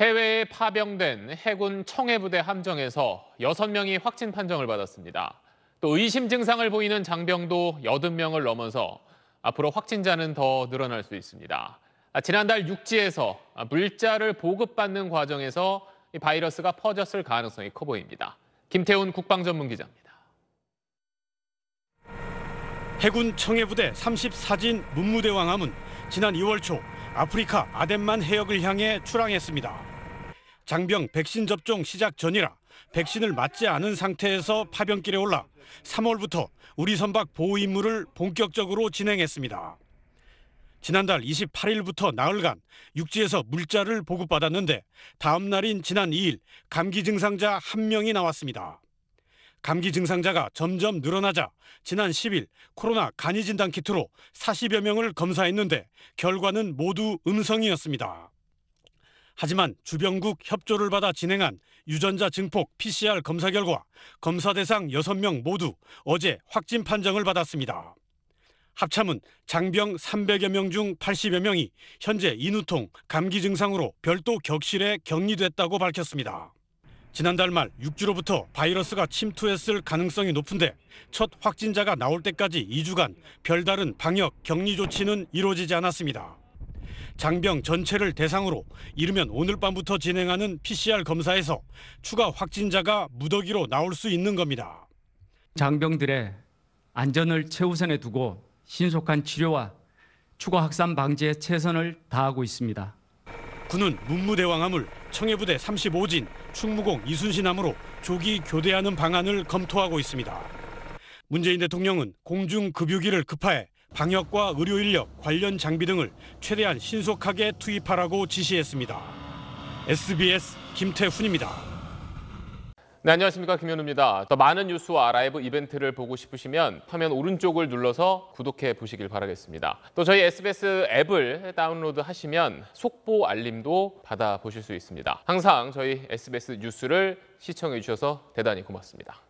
해외에 파병된 해군 청해부대 함정에서 6명이 확진 판정을 받았습니다. 또 의심 증상을 보이는 장병도 80명을 넘어서 앞으로 확진자는 더 늘어날 수 있습니다. 아, 지난달 육지에서 물자를 보급받는 과정에서 바이러스가 퍼졌을 가능성이 커 보입니다. 김태훈 국방전문기자입니다. 해군 청해부대 34진 문무대왕함은 지난 2월 초 아프리카 아덴만 해역을 향해 출항했습니다. 장병 백신 접종 시작 전이라 백신을 맞지 않은 상태에서 파병길에 올라 3월부터 우리 선박 보호 임무를 본격적으로 진행했습니다. 지난달 28일부터 나흘간 육지에서 물자를 보급받았는데 다음 날인 지난 2일 감기 증상자 한 명이 나왔습니다. 감기 증상자가 점점 늘어나자 지난 10일 코로나 간이 진단 키트로 40여 명을 검사했는데 결과는 모두 음성이었습니다. 하지만 주변국 협조를 받아 진행한 유전자 증폭 PCR 검사 결과 검사 대상 6명 모두 어제 확진 판정을 받았습니다. 합참은 장병 300여 명 중 80여 명이 현재 인후통, 감기 증상으로 별도 격실에 격리됐다고 밝혔습니다. 지난달 말6주로부터 바이러스가 침투했을 가능성이 높은데 첫 확진자가 나올 때까지 2주간 별다른 방역 격리 조치는 이루어지지 않았습니다. 장병 전체를 대상으로 이르면 오늘 밤부터 진행하는 PCR 검사에서 추가 확진자가 무더기로 나올 수 있는 겁니다. 장병들의 안전을 최우선에 두고 신속한 치료와 추가 확산 방지에 최선을 다하고 있습니다. 군은 문무대왕함을 청해부대 35진, 충무공 이순신함으로 조기 교대하는 방안을 검토하고 있습니다. 문재인 대통령은 공중급유기를 급파해 방역과 의료 인력, 관련 장비 등을 최대한 신속하게 투입하라고 지시했습니다. SBS 김태훈입니다. 네, 안녕하십니까 김현우입니다. 더 많은 뉴스와 라이브 이벤트를 보고 싶으시면 화면 오른쪽을 눌러서 구독해 보시길 바라겠습니다. 또 저희 SBS 앱을 다운로드 하시면 속보 알림도 받아 보실 수 있습니다. 항상 저희 SBS 뉴스를 시청해 주셔서 대단히 고맙습니다.